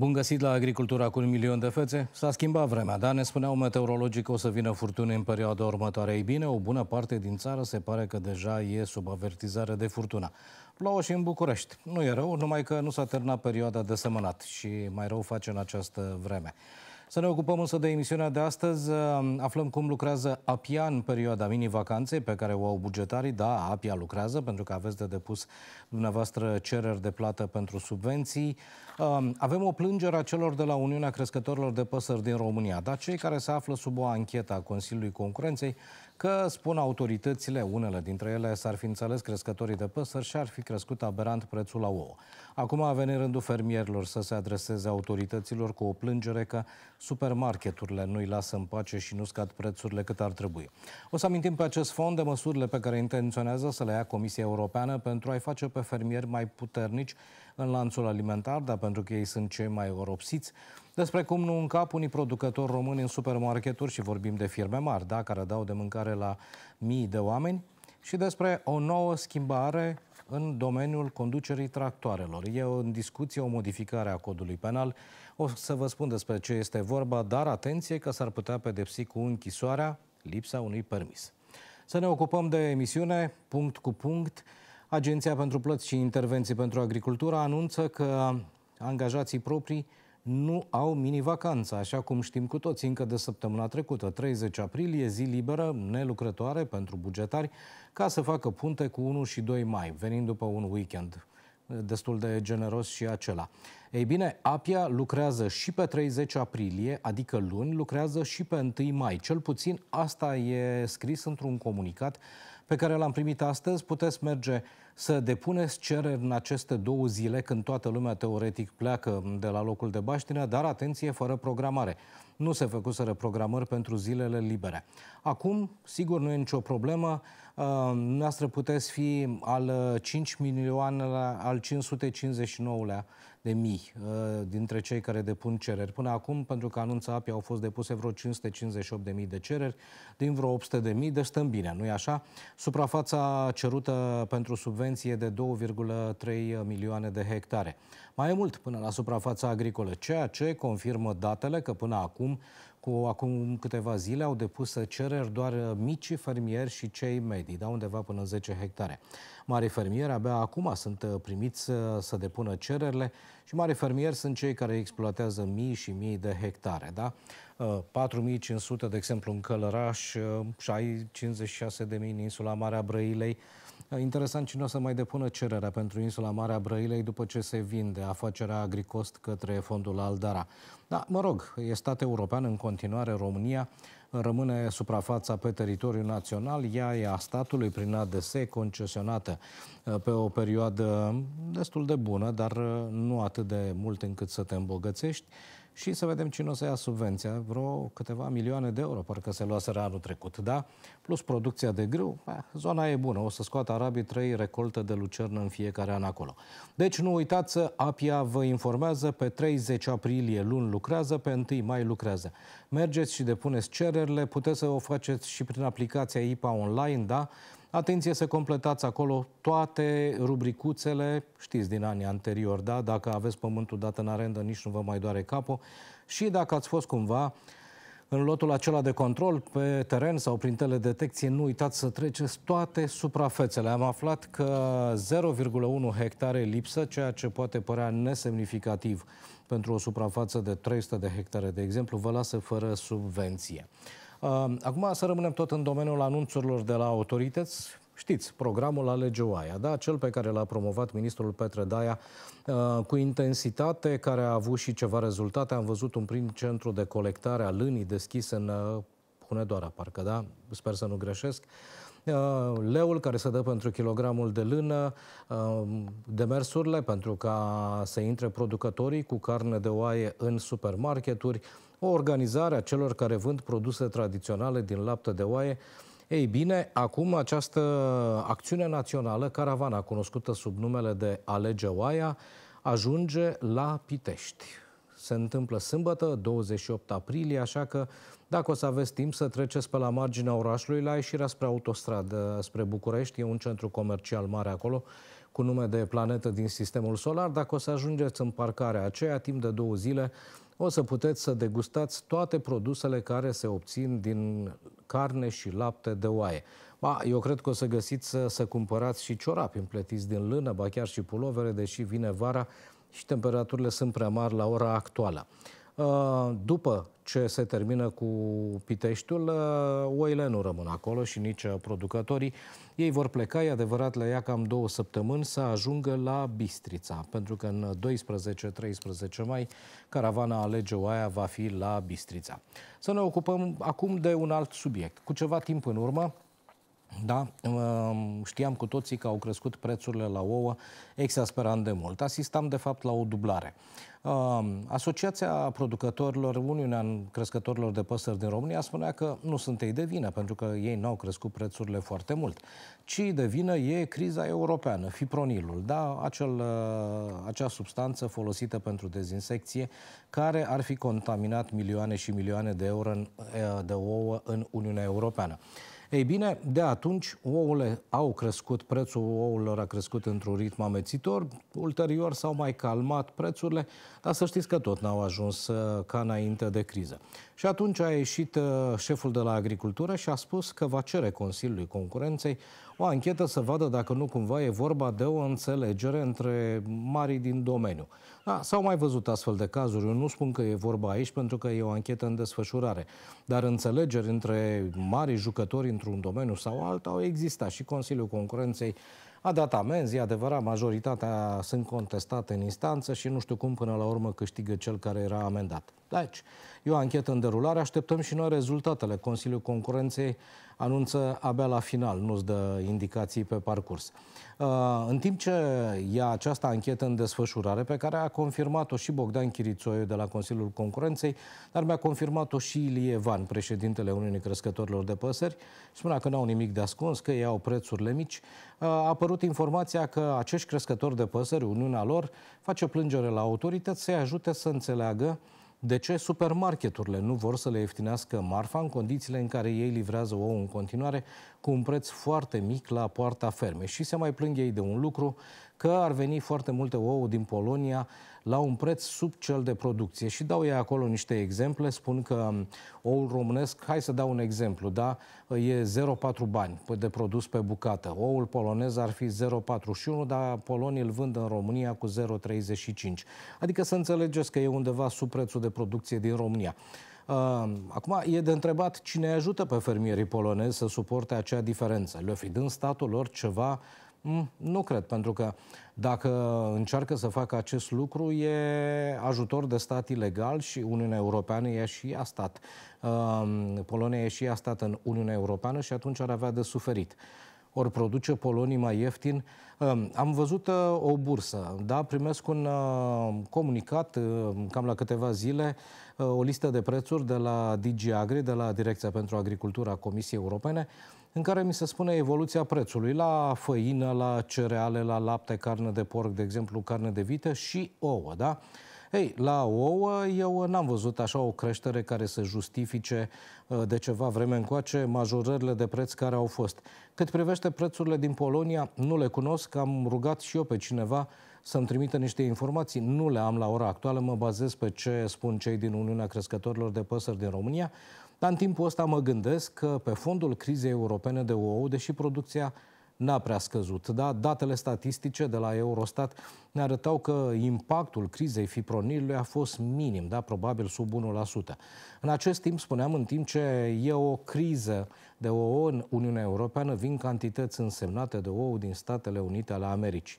Bun găsit la agricultura cu un milion de fețe. S-a schimbat vremea, dar ne spuneau meteorologii că o să vină furtune în perioada următoare. Ei bine, o bună parte din țară se pare că deja e sub avertizare de furtuna. Plouă și în București. Nu e rău, numai că nu s-a terminat perioada de semănat și mai rău face în această vreme. Să ne ocupăm însă de emisiunea de astăzi. Aflăm cum lucrează APIA în perioada mini-vacanței pe care o au bugetarii. Da, APIA lucrează pentru că aveți de depus dumneavoastră cereri de plată pentru subvenții. Um, avem o plângere a celor de la Uniunea Crescătorilor de Păsări din România, dar cei care se află sub o anchetă a Consiliului Concurenței că, spun autoritățile, unele dintre ele s-ar fi înțeles crescătorii de păsări și ar fi crescut aberant prețul la ouă. Acum a venit rândul fermierilor să se adreseze autorităților cu o plângere că supermarketurile nu-i lasă în pace și nu scad prețurile cât ar trebui. O să amintim pe acest fond de măsurile pe care intenționează să le ia Comisia Europeană pentru a-i face pe fermieri mai puternici în lanțul alimentar, dar pentru că ei sunt cei mai oropsiți. Despre cum nu încap unii producători români în supermarketuri și vorbim de firme mari, da, care dau de mâncare la mii de oameni, și despre o nouă schimbare în domeniul conducerii tractoarelor. E în discuție o modificare a codului penal. O să vă spun despre ce este vorba, dar atenție că s-ar putea pedepsi cu închisoarea lipsa unui permis. Să ne ocupăm de emisiune punct cu punct. Agenția pentru Plăți și Intervenții pentru Agricultură anunță că angajații proprii nu au mini-vacanță, așa cum știm cu toți încă de săptămâna trecută. 30 aprilie, zi liberă, nelucrătoare pentru bugetari, ca să facă punte cu 1 și 2 mai, venind după un weekend destul de generos și acela. Ei bine, APIA lucrează și pe 30 aprilie, adică luni, lucrează și pe 1 mai. Cel puțin asta e scris într-un comunicat pe care l-am primit astăzi. Puteți merge să depuneți cereri în aceste două zile când toată lumea teoretic pleacă de la locul de baștină, dar atenție, fără programare. Nu se făcuseră programări pentru zilele libere. Acum, sigur, nu e nicio problemă. Uh, noastră puteți fi al 5 uh, milioane, al 559-lea de mii uh, dintre cei care depun cereri. Până acum, pentru că anunța API au fost depuse vreo 558 de mii de cereri, din vreo 800 de mii, deci stăm bine, nu-i așa? Suprafața cerută pentru subvenții subvenție de 2,3 milioane de hectare. Mai mult până la suprafața agricolă, ceea ce confirmă datele că până acum, cu acum câteva zile, au depus cereri doar mici fermieri și cei medii, da undeva până în 10 hectare. Mari fermieri abia acum sunt primiți să, să depună cererile și mari fermieri sunt cei care exploatează mii și mii de hectare, da? 4500, de exemplu, în Călăraș 56.000 în insula Marea Brăilei, Interesant, cine o să mai depună cererea pentru insula Marea Brăilei după ce se vinde afacerea Agricost către fondul Aldara? Da, mă rog, e stat european în continuare, România rămâne suprafața pe teritoriul național, ea e a statului prin ADS concesionată uh, pe o perioadă destul de bună, dar uh, nu atât de mult încât să te îmbogățești și să vedem cine o să ia subvenția, vreo câteva milioane de euro, parcă se luaseră anul trecut, da? Plus producția de grâu, bă, zona e bună, o să scoată arabii trei recolte de lucernă în fiecare an acolo. Deci nu uitați, APIA vă informează, pe 30 aprilie luni lucrează, pe 1 mai lucrează. Mergeți și depuneți cererile, puteți să o faceți și prin aplicația IPA online, da? Atenție să completați acolo toate rubricuțele, știți din anii anteriori, da? Dacă aveți pământul dat în arendă, nici nu vă mai doare capul. Și dacă ați fost cumva în lotul acela de control pe teren sau prin teledetecție, nu uitați să treceți toate suprafețele. Am aflat că 0,1 hectare lipsă, ceea ce poate părea nesemnificativ pentru o suprafață de 300 de hectare, de exemplu, vă lasă fără subvenție. Acum să rămânem tot în domeniul anunțurilor de la autorități. Știți, programul Alege Oaia, da? cel pe care l-a promovat ministrul Petre Daia uh, cu intensitate, care a avut și ceva rezultate. Am văzut un prim centru de colectare a lânii deschis în uh, Hunedoara, parcă, da? Sper să nu greșesc. Uh, leul care se dă pentru kilogramul de lână, uh, demersurile pentru ca să intre producătorii cu carne de oaie în supermarketuri, o organizare a celor care vând produse tradiționale din lapte de oaie, ei bine, acum această acțiune națională, caravana cunoscută sub numele de Alege Oaia, ajunge la Pitești. Se întâmplă sâmbătă, 28 aprilie, așa că dacă o să aveți timp să treceți pe la marginea orașului, la ieșirea spre autostradă, spre București, e un centru comercial mare acolo, cu nume de planetă din sistemul solar. Dacă o să ajungeți în parcarea aceea, timp de două zile, o să puteți să degustați toate produsele care se obțin din carne și lapte de oaie. Ba, eu cred că o să găsiți să, să cumpărați și ciorapi împletiți din lână, ba chiar și pulovere, deși vine vara și temperaturile sunt prea mari la ora actuală. Uh, după ce se termină cu Piteștiul, uh, oile nu rămân acolo și nici uh, producătorii. Ei vor pleca, e adevărat, la ea cam două săptămâni să ajungă la Bistrița, pentru că în 12-13 mai caravana Alege Oaia va fi la Bistrița. Să ne ocupăm acum de un alt subiect. Cu ceva timp în urmă, da, um, știam cu toții că au crescut prețurile la ouă exasperant de mult. Asistam, de fapt, la o dublare. Um, Asociația producătorilor, Uniunea Crescătorilor de Păsări din România spunea că nu sunt ei de vină, pentru că ei n-au crescut prețurile foarte mult, ci de vină e criza europeană, fipronilul, da? Acel, uh, acea substanță folosită pentru dezinsecție, care ar fi contaminat milioane și milioane de euro în, uh, de ouă în Uniunea Europeană. Ei bine, de atunci ouăle au crescut, prețul ouălor a crescut într-un ritm amețitor, ulterior s-au mai calmat prețurile, dar să știți că tot n-au ajuns uh, ca înainte de criză. Și atunci a ieșit uh, șeful de la agricultură și a spus că va cere Consiliului Concurenței o anchetă să vadă dacă nu cumva e vorba de o înțelegere între marii din domeniu. Da, s-au mai văzut astfel de cazuri. Eu nu spun că e vorba aici pentru că e o anchetă în desfășurare. Dar înțelegeri între mari jucători într-un domeniu sau alt au existat și Consiliul Concurenței a dat amenzi, e adevărat, majoritatea sunt contestate în instanță și nu știu cum până la urmă câștigă cel care era amendat. Deci, E o anchetă în derulare, așteptăm și noi rezultatele. Consiliul Concurenței anunță abia la final, nu-ți dă indicații pe parcurs. Uh, în timp ce ia această anchetă în desfășurare, pe care a confirmat-o și Bogdan Chirițoiu de la Consiliul Concurenței, dar mi-a confirmat-o și Ilie Van, președintele Uniunii Crescătorilor de Păsări, spunea că nu au nimic de ascuns, că ei au prețurile mici, uh, a apărut informația că acești crescători de păsări, Uniunea lor, face plângere la autorități să-i ajute să înțeleagă de ce supermarketurile nu vor să le ieftinească marfa în condițiile în care ei livrează ou în continuare cu un preț foarte mic la poarta fermei? Și se mai plâng ei de un lucru, că ar veni foarte multe ouă din Polonia la un preț sub cel de producție. Și dau ei acolo niște exemple, spun că um, oul românesc, hai să dau un exemplu, da? e 0,4 bani de produs pe bucată. Oul polonez ar fi 0,41, dar polonii îl vând în România cu 0,35. Adică să înțelegeți că e undeva sub prețul de producție din România. Uh, acum, e de întrebat cine ajută pe fermierii polonezi să suporte acea diferență. Le-o fi dând statul lor ceva Mm, nu cred, pentru că dacă încearcă să facă acest lucru, e ajutor de stat ilegal și Uniunea Europeană e și a stat. Ehm, Polonia e și a stat în Uniunea Europeană și atunci ar avea de suferit ori produce polonii mai ieftin. Ehm, am văzut uh, o bursă, da? primesc un uh, comunicat uh, cam la câteva zile, o listă de prețuri de la DG Agri, de la Direcția pentru Agricultura Comisiei Europene, în care mi se spune evoluția prețului la făină, la cereale, la lapte, carne de porc, de exemplu, carne de vită și ouă, da? Ei, la ouă eu n-am văzut așa o creștere care să justifice uh, de ceva vreme încoace majorările de preț care au fost. Cât privește prețurile din Polonia, nu le cunosc, am rugat și eu pe cineva să-mi trimită niște informații. Nu le am la ora actuală, mă bazez pe ce spun cei din Uniunea Crescătorilor de Păsări din România, dar în timpul ăsta mă gândesc că pe fondul crizei europene de ouă, deși producția n-a prea scăzut, da? datele statistice de la Eurostat ne arătau că impactul crizei fipronilului a fost minim, da? probabil sub 1%. În acest timp, spuneam, în timp ce e o criză de ouă în Uniunea Europeană, vin cantități însemnate de ouă din Statele Unite ale Americii.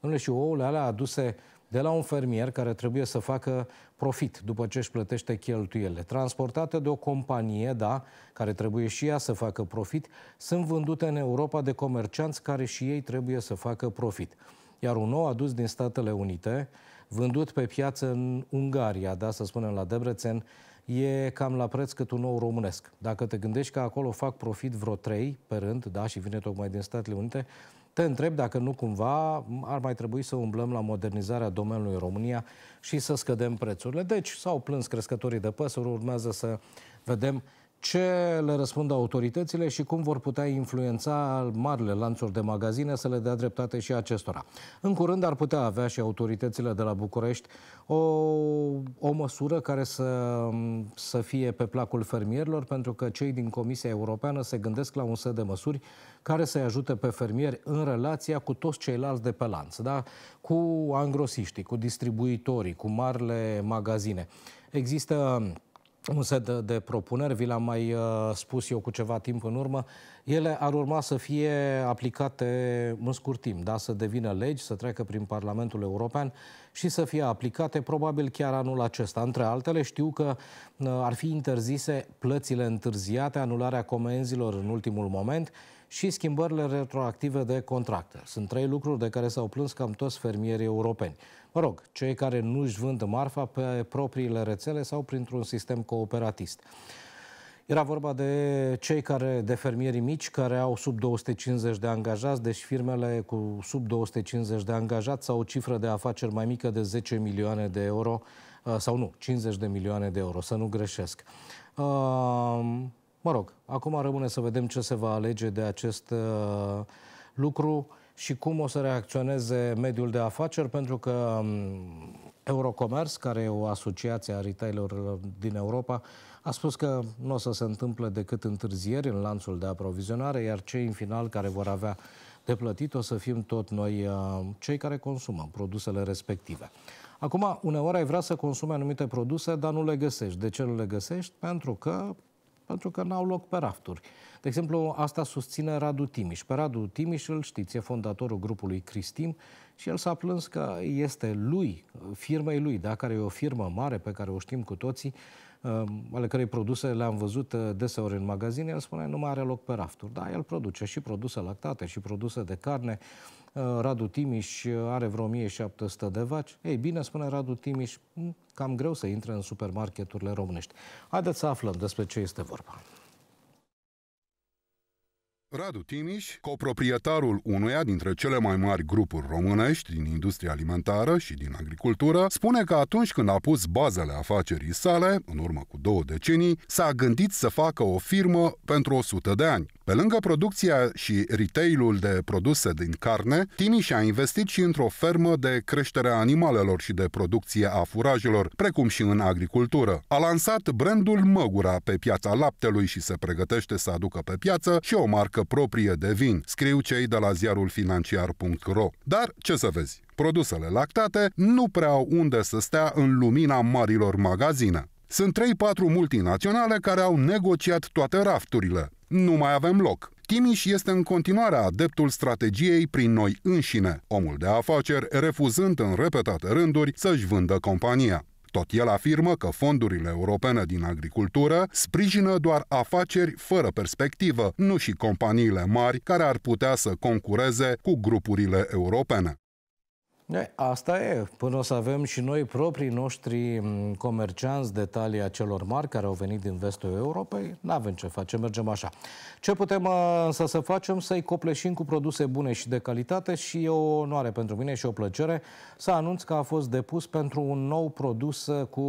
Domnule, și ouăle alea aduse de la un fermier care trebuie să facă profit după ce își plătește cheltuielile. Transportate de o companie, da, care trebuie și ea să facă profit, sunt vândute în Europa de comercianți care și ei trebuie să facă profit. Iar un nou adus din Statele Unite, vândut pe piață în Ungaria, da, să spunem la Debrecen, e cam la preț cât un nou românesc. Dacă te gândești că acolo fac profit vreo 3 pe rând, da, și vine tocmai din Statele Unite, te întreb dacă nu cumva ar mai trebui să umblăm la modernizarea domeniului în România și să scădem prețurile. Deci s-au plâns crescătorii de păsări, urmează să vedem ce le răspund autoritățile și cum vor putea influența marile lanțuri de magazine să le dea dreptate și acestora. În curând ar putea avea și autoritățile de la București o, o măsură care să, să fie pe placul fermierilor, pentru că cei din Comisia Europeană se gândesc la un set de măsuri care să-i ajute pe fermieri în relația cu toți ceilalți de pe lanț, da? cu angrosiștii, cu distribuitorii, cu marile magazine. Există un set de, de propuneri, vi l-am mai uh, spus eu cu ceva timp în urmă, ele ar urma să fie aplicate în scurt timp, da? să devină legi, să treacă prin Parlamentul European și să fie aplicate probabil chiar anul acesta. Între altele, știu că uh, ar fi interzise plățile întârziate, anularea comenzilor în ultimul moment și schimbările retroactive de contracte. Sunt trei lucruri de care s-au plâns cam toți fermierii europeni. Mă rog, cei care nu își vând marfa pe propriile rețele sau printr-un sistem cooperatist. Era vorba de cei care, de fermierii mici, care au sub 250 de angajați, deci firmele cu sub 250 de angajați sau o cifră de afaceri mai mică de 10 milioane de euro, uh, sau nu, 50 de milioane de euro, să nu greșesc. Uh, Mă rog, acum rămâne să vedem ce se va alege de acest uh, lucru și cum o să reacționeze mediul de afaceri, pentru că um, Eurocommerce, care e o asociație a retailerilor uh, din Europa, a spus că nu o să se întâmple decât întârzieri în lanțul de aprovizionare, iar cei în final care vor avea de plătit o să fim tot noi uh, cei care consumăm produsele respective. Acum, uneori ai vrea să consumi anumite produse, dar nu le găsești. De ce nu le găsești? Pentru că pentru că n-au loc pe rafturi. De exemplu, asta susține Radu Timiș. Pe Radu Timiș îl știți, e fondatorul grupului Cristim și el s-a plâns că este lui, firmei lui, da, care e o firmă mare pe care o știm cu toții, um, ale cărei produse le-am văzut uh, deseori în magazine, el spune nu mai are loc pe rafturi. Da, el produce și produse lactate, și produse de carne. Uh, Radu Timiș are vreo 1700 de vaci. Ei bine, spune Radu Timiș, cam greu să intre în supermarketurile românești. Haideți să aflăm despre ce este vorba. Radu Timiș, coproprietarul unuia dintre cele mai mari grupuri românești din industria alimentară și din agricultură, spune că atunci când a pus bazele afacerii sale, în urmă cu două decenii, s-a gândit să facă o firmă pentru 100 de ani. Pe lângă producția și retailul de produse din carne, Timiș a investit și într-o fermă de creștere a animalelor și de producție a furajelor, precum și în agricultură. A lansat brandul Măgura pe piața laptelui și se pregătește să aducă pe piață și o marcă marcă proprie de vin, scriu cei de la ziarul financiar.ro. Dar ce să vezi, produsele lactate nu prea au unde să stea în lumina marilor magazine. Sunt 3-4 multinaționale care au negociat toate rafturile. Nu mai avem loc. Timiș este în continuare adeptul strategiei prin noi înșine, omul de afaceri refuzând în repetate rânduri să-și vândă compania. Tot el afirmă că fondurile europene din agricultură sprijină doar afaceri fără perspectivă, nu și companiile mari care ar putea să concureze cu grupurile europene. Asta e. Până o să avem și noi proprii noștri mm, comercianți de talia celor mari care au venit din vestul Europei, nu avem ce face, mergem așa. Ce putem uh, însă să facem? Să-i copleșim cu produse bune și de calitate și e o onoare pentru mine și o plăcere să anunț că a fost depus pentru un nou produs uh, cu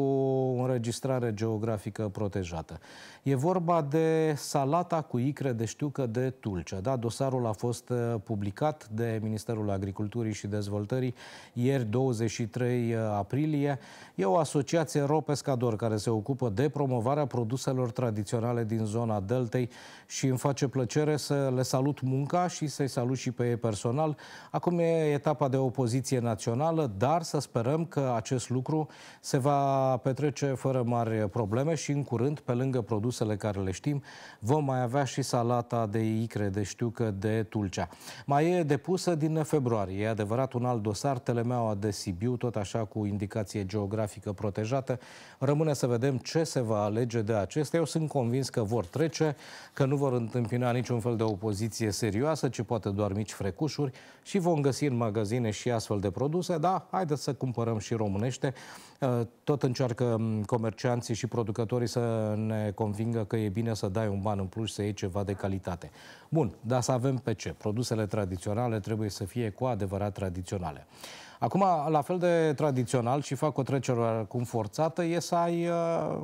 înregistrare geografică protejată. E vorba de salata cu icre de știucă de Tulcea. Da? Dosarul a fost uh, publicat de Ministerul Agriculturii și Dezvoltării ieri 23 uh, aprilie. E o asociație ropescador care se ocupă de promovarea produselor tradiționale din zona Deltei și îmi face plăcere să le salut munca și să-i salut și pe ei personal. Acum e etapa de opoziție națională, dar să sperăm că acest lucru se va petrece fără mari probleme și în curând, pe lângă produsele care le știm, vom mai avea și salata de icre de știucă de Tulcea. Mai e depusă din februarie, e adevărat un alt dosar, mea de Sibiu, tot așa cu indicație geografică protejată. Rămâne să vedem ce se va alege de acestea. Eu sunt convins că vor trece, că nu vor întâmpina niciun fel de opoziție serioasă, ci poate doar mici frecușuri și vom găsi în magazine și astfel de produse. Da, haideți să cumpărăm și românește. Eh, tot încearcă mm, comercianții și producătorii să ne convingă că e bine să dai un ban în plus, să iei ceva de calitate. Bun, dar să avem pe ce. Produsele tradiționale trebuie să fie cu adevărat tradiționale. Acum, la fel de tradițional și fac o trecere cum forțată, e să ai uh,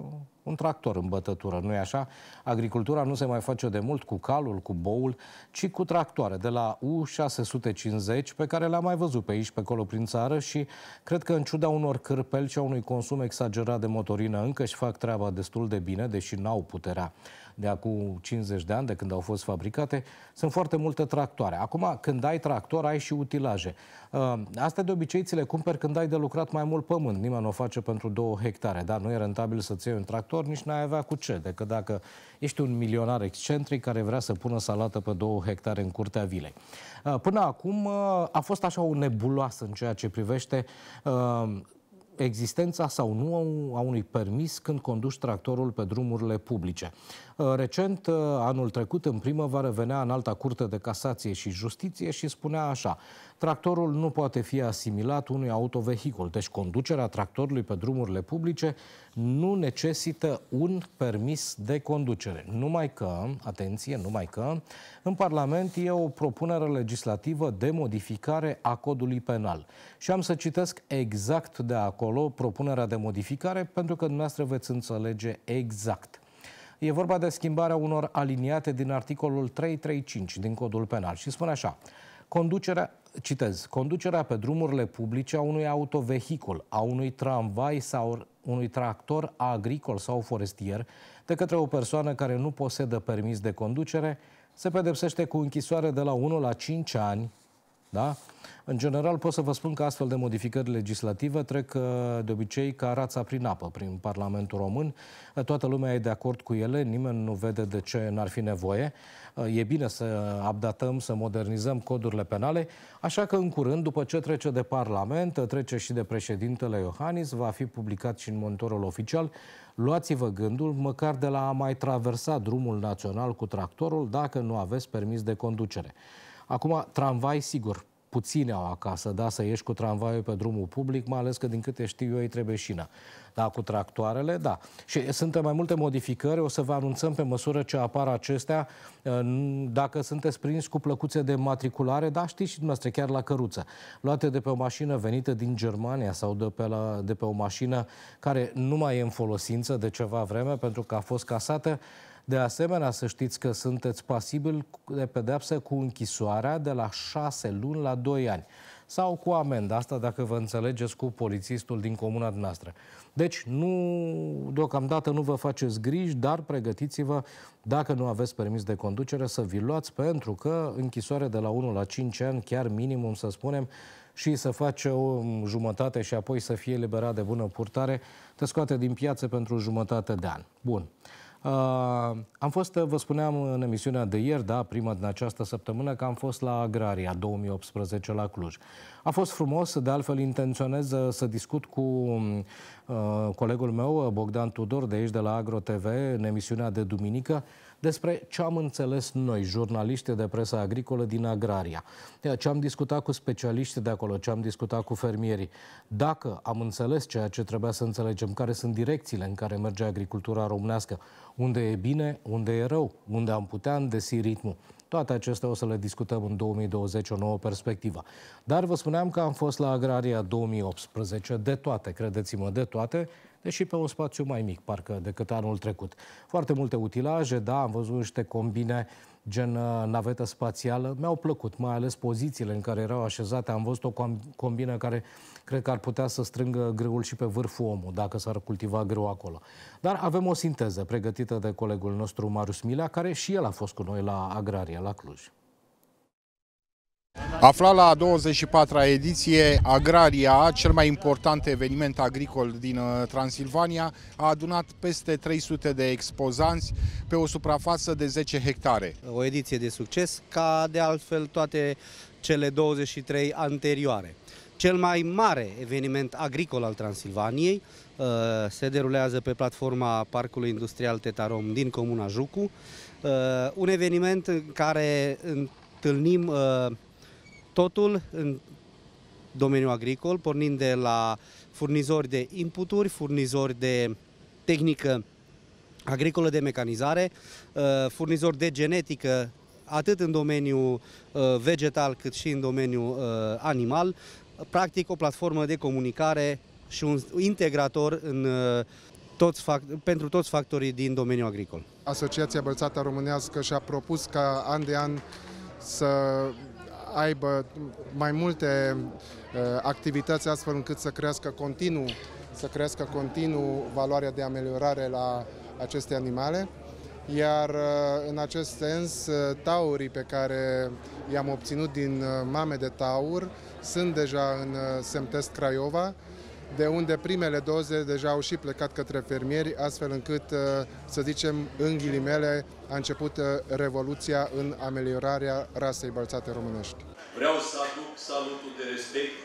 un tractor în bătătură, nu-i așa? Agricultura nu se mai face de mult cu calul, cu boul, ci cu tractoare de la U650 pe care le-am mai văzut pe aici, pe acolo prin țară și cred că în ciuda unor cârpeli și a unui consum exagerat de motorină încă își fac treaba destul de bine, deși n-au puterea de acum 50 de ani, de când au fost fabricate, sunt foarte multe tractoare. Acum, când ai tractor, ai și utilaje. Uh, astea de obicei ți le cumperi când ai de lucrat mai mult pământ. Nimeni nu o face pentru două hectare. Da, nu e rentabil să-ți iei un tractor, nici n-ai avea cu ce. Decât dacă ești un milionar excentric care vrea să pună salată pe două hectare în curtea vilei. Uh, până acum uh, a fost așa o nebuloasă în ceea ce privește existența sau nu a unui permis când conduci tractorul pe drumurile publice. Uh, recent, uh, anul trecut, în primăvară, venea în alta curte de casație și justiție și spunea așa Tractorul nu poate fi asimilat unui autovehicul, deci conducerea tractorului pe drumurile publice nu necesită un permis de conducere. Numai că, atenție, numai că, în Parlament e o propunere legislativă de modificare a codului penal. Și am să citesc exact de acolo propunerea de modificare, pentru că dumneavoastră veți înțelege exact. E vorba de schimbarea unor aliniate din articolul 335 din Codul Penal și spune așa. Conducerea, citez, conducerea pe drumurile publice a unui autovehicul, a unui tramvai sau unui tractor agricol sau forestier de către o persoană care nu posedă permis de conducere se pedepsește cu închisoare de la 1 la 5 ani da? În general, pot să vă spun că astfel de modificări legislative trec uh, de obicei ca rața prin apă, prin Parlamentul Român. Uh, toată lumea e de acord cu ele, nimeni nu vede de ce n-ar fi nevoie. Uh, e bine să updatăm, să modernizăm codurile penale, așa că în curând, după ce trece de Parlament, trece și de președintele Iohannis, va fi publicat și în monitorul oficial. Luați-vă gândul, măcar de la a mai traversa drumul național cu tractorul, dacă nu aveți permis de conducere. Acum, tramvai, sigur, puține au acasă, da, să ieși cu tramvaiul pe drumul public, mai ales că din câte știu eu ei trebuie șina. Da, cu tractoarele, da. Și sunt mai multe modificări, o să vă anunțăm pe măsură ce apar acestea, dacă sunteți prins cu plăcuțe de matriculare, da, știți și dumneavoastră, chiar la căruță, luate de pe o mașină venită din Germania sau de pe, la, de pe o mașină care nu mai e în folosință de ceva vreme pentru că a fost casată, de asemenea, să știți că sunteți pasibil de pedepse cu închisoarea de la 6 luni la 2 ani sau cu amendă. Asta dacă vă înțelegeți cu polițistul din comuna noastră. Deci, nu, deocamdată nu vă faceți griji, dar pregătiți-vă, dacă nu aveți permis de conducere, să vi luați, pentru că închisoare de la 1 la 5 ani, chiar minimum să spunem, și să face o jumătate și apoi să fie eliberat de bună purtare, te scoate din piață pentru jumătate de an. Bun. Uh, am fost, vă spuneam în emisiunea de ieri, da, prima din această săptămână, că am fost la Agraria 2018 la Cluj. A fost frumos, de altfel intenționez uh, să discut cu um, Uh, colegul meu, uh, Bogdan Tudor, de aici, de la Agro TV, în emisiunea de duminică, despre ce am înțeles noi, jurnaliști de presă agricolă din Agraria, ce am discutat cu specialiștii de acolo, ce am discutat cu fermierii. Dacă am înțeles ceea ce trebuia să înțelegem, care sunt direcțiile în care merge agricultura românească, unde e bine, unde e rău, unde am putea îndesi ritmul. Toate acestea o să le discutăm în 2020, o nouă perspectivă. Dar vă spuneam că am fost la Agraria 2018, de toate, credeți-mă, de toate, deși pe un spațiu mai mic, parcă, decât anul trecut. Foarte multe utilaje, da, am văzut niște combine uh, gen uh, navetă spațială, mi-au plăcut, mai ales pozițiile în care erau așezate. Am văzut o combină care cred că ar putea să strângă greul și pe vârful omul, dacă s-ar cultiva greu acolo. Dar avem o sinteză pregătită de colegul nostru Marius Milea, care și el a fost cu noi la Agraria, la Cluj. Afla la 24-a ediție Agraria, cel mai important eveniment agricol din uh, Transilvania, a adunat peste 300 de expozanți pe o suprafață de 10 hectare. O ediție de succes, ca de altfel toate cele 23 anterioare. Cel mai mare eveniment agricol al Transilvaniei uh, se derulează pe platforma Parcului Industrial Tetarom din Comuna Jucu, uh, un eveniment în care întâlnim Totul în domeniul agricol, pornind de la furnizori de inputuri, furnizori de tehnică agricolă de mecanizare, uh, furnizori de genetică, atât în domeniul uh, vegetal cât și în domeniul uh, animal, practic o platformă de comunicare și un integrator în toți pentru toți factorii din domeniul agricol. Asociația Bălțata Românească și-a propus ca an de an să aibă mai multe uh, activități astfel încât să crească continuu, să crească continuu valoarea de ameliorare la aceste animale. Iar uh, în acest sens, uh, taurii pe care i-am obținut din mame de taur sunt deja în Semtest Craiova, de unde primele doze deja au și plecat către fermieri, astfel încât, uh, să zicem, în ghilimele, a început uh, revoluția în ameliorarea rasei bălțate românești. Vreau să aduc salutul de respect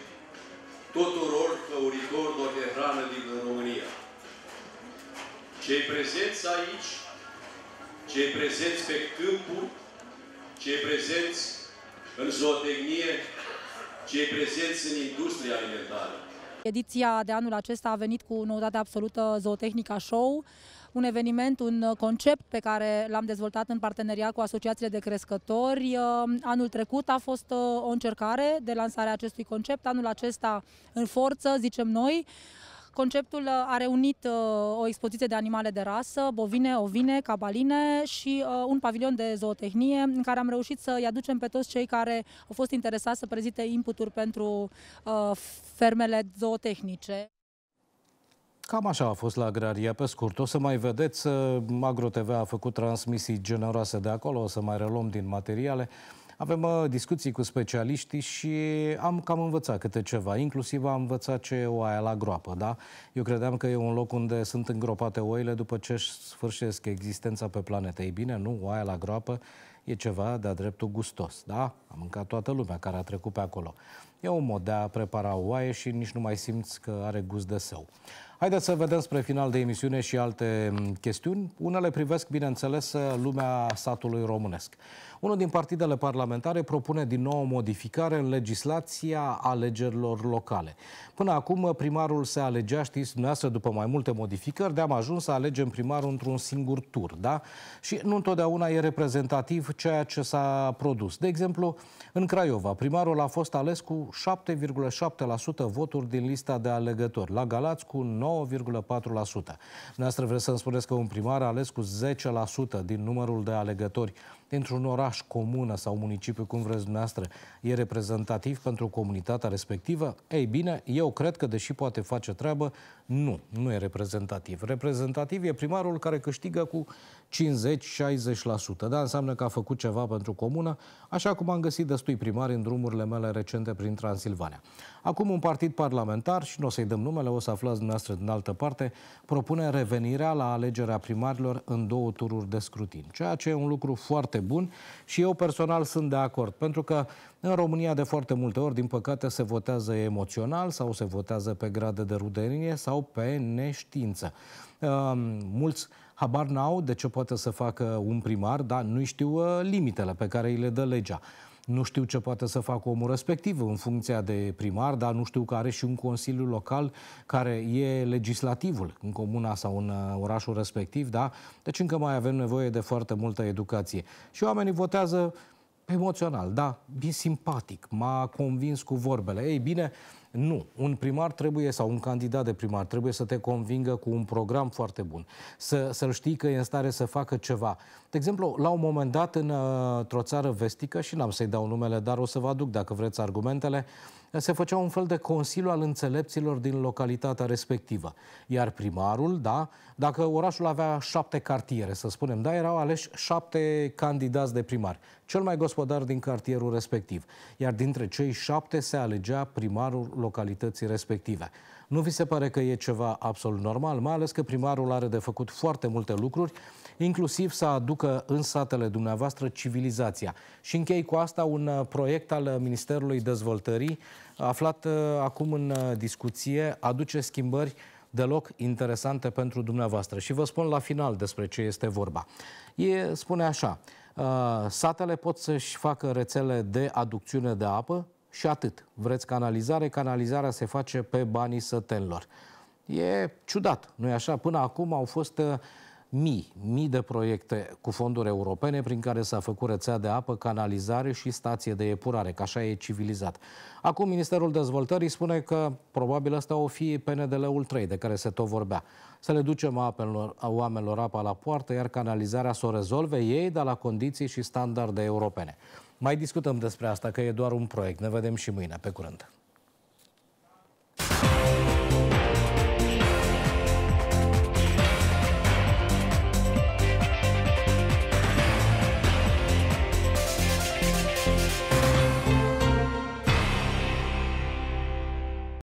tuturor căuritorilor de hrană din România. Cei prezenți aici, cei prezenți pe câmpuri, cei prezenți în zootehnie, cei prezenți în industria alimentară. Ediția de anul acesta a venit cu noutate absolută Zootehnica Show, un eveniment, un concept pe care l-am dezvoltat în parteneriat cu asociațiile de crescători. Uh, anul trecut a fost uh, o încercare de lansare a acestui concept, anul acesta în forță, zicem noi, Conceptul uh, a reunit uh, o expoziție de animale de rasă, bovine, ovine, cabaline și uh, un pavilion de zootehnie în care am reușit să-i aducem pe toți cei care au fost interesați să prezinte inputuri pentru fermele zootehnice. Cam așa a fost la Agraria pe scurt. O să mai vedeți, AgroTV a făcut transmisii generoase de acolo, o să mai reluăm din materiale. Avem uh, discuții cu specialiștii și am cam învățat câte ceva, inclusiv am învățat ce e oaia la groapă, da? Eu credeam că e un loc unde sunt îngropate oile după ce își sfârșesc existența pe planetă. Ei bine, nu, oaia la groapă e ceva de-a dreptul gustos, da? A mâncat toată lumea care a trecut pe acolo. E un mod de a prepara oaie și nici nu mai simți că are gust de său. Haideți să vedem spre final de emisiune și alte mm, chestiuni. Unele privesc, bineînțeles, lumea satului românesc. Unul din partidele parlamentare propune din nou o modificare în legislația alegerilor locale. Până acum, primarul se alegea, știți dumneavoastră, după mai multe modificări, de-am ajuns să alegem primarul într-un singur tur, da? Și nu întotdeauna e reprezentativ ceea ce s-a produs. De exemplu, în Craiova, primarul a fost ales cu 7,7% voturi din lista de alegători, la Galați cu 9 9,4%. Noastră vreți să-mi spuneți că un primar a ales cu 10% din numărul de alegători dintr-un oraș, comună sau municipiu, cum vreți dumneavoastră, e reprezentativ pentru comunitatea respectivă? Ei bine, eu cred că, deși poate face treabă, nu, nu e reprezentativ. Reprezentativ e primarul care câștigă cu 50-60%. Da, înseamnă că a făcut ceva pentru comună, așa cum am găsit destui primari în drumurile mele recente prin Transilvania. Acum un partid parlamentar, și nu o să-i dăm numele, o să aflați dumneavoastră din altă parte, propune revenirea la alegerea primarilor în două tururi de scrutin, ceea ce e un lucru foarte bun și eu personal sunt de acord, pentru că în România de foarte multe ori, din păcate, se votează emoțional sau se votează pe grade de rudenie sau pe neștiință. Ehm, mulți habar n-au de ce poate să facă un primar, dar nu știu ă, limitele pe care îi le dă legea. Nu știu ce poate să facă omul respectiv în funcția de primar, dar nu știu că are și un consiliu local care e legislativul în comuna sau în uh, orașul respectiv, da? Deci încă mai avem nevoie de foarte multă educație. Și oamenii votează emoțional, da, e simpatic, m-a convins cu vorbele. Ei bine, nu. Un primar trebuie, sau un candidat de primar, trebuie să te convingă cu un program foarte bun. Să, să-l știi că e în stare să facă ceva. De exemplu, la un moment dat, în, uh, într-o țară vestică, și n-am să-i dau numele, dar o să vă aduc, dacă vreți, argumentele, se făcea un fel de consiliu al înțelepților din localitatea respectivă. Iar primarul, da, dacă orașul avea șapte cartiere, să spunem, da, erau aleși șapte candidați de primar, cel mai gospodar din cartierul respectiv. Iar dintre cei șapte se alegea primarul localității respective. Nu vi se pare că e ceva absolut normal, mai ales că primarul are de făcut foarte multe lucruri, inclusiv să aducă în satele dumneavoastră civilizația. Și închei cu asta un uh, proiect al uh, Ministerului Dezvoltării, aflat uh, acum în discuție, aduce schimbări deloc interesante pentru dumneavoastră. Și vă spun la final despre ce este vorba. E, spune așa, satele pot să-și facă rețele de aducțiune de apă, și atât. Vreți canalizare? Canalizarea se face pe banii sătenilor. E ciudat, nu-i așa? Până acum au fost uh, mii, mii de proiecte cu fonduri europene prin care s-a făcut rețea de apă, canalizare și stație de epurare, că așa e civilizat. Acum Ministerul Dezvoltării spune că probabil asta o fi PNDL-ul 3 de care se tot vorbea. Să le ducem apelor, a oamenilor apa la poartă, iar canalizarea să o rezolve ei, dar la condiții și standarde europene. Mai discutăm despre asta, că e doar un proiect. Ne vedem și mâine. Pe curând!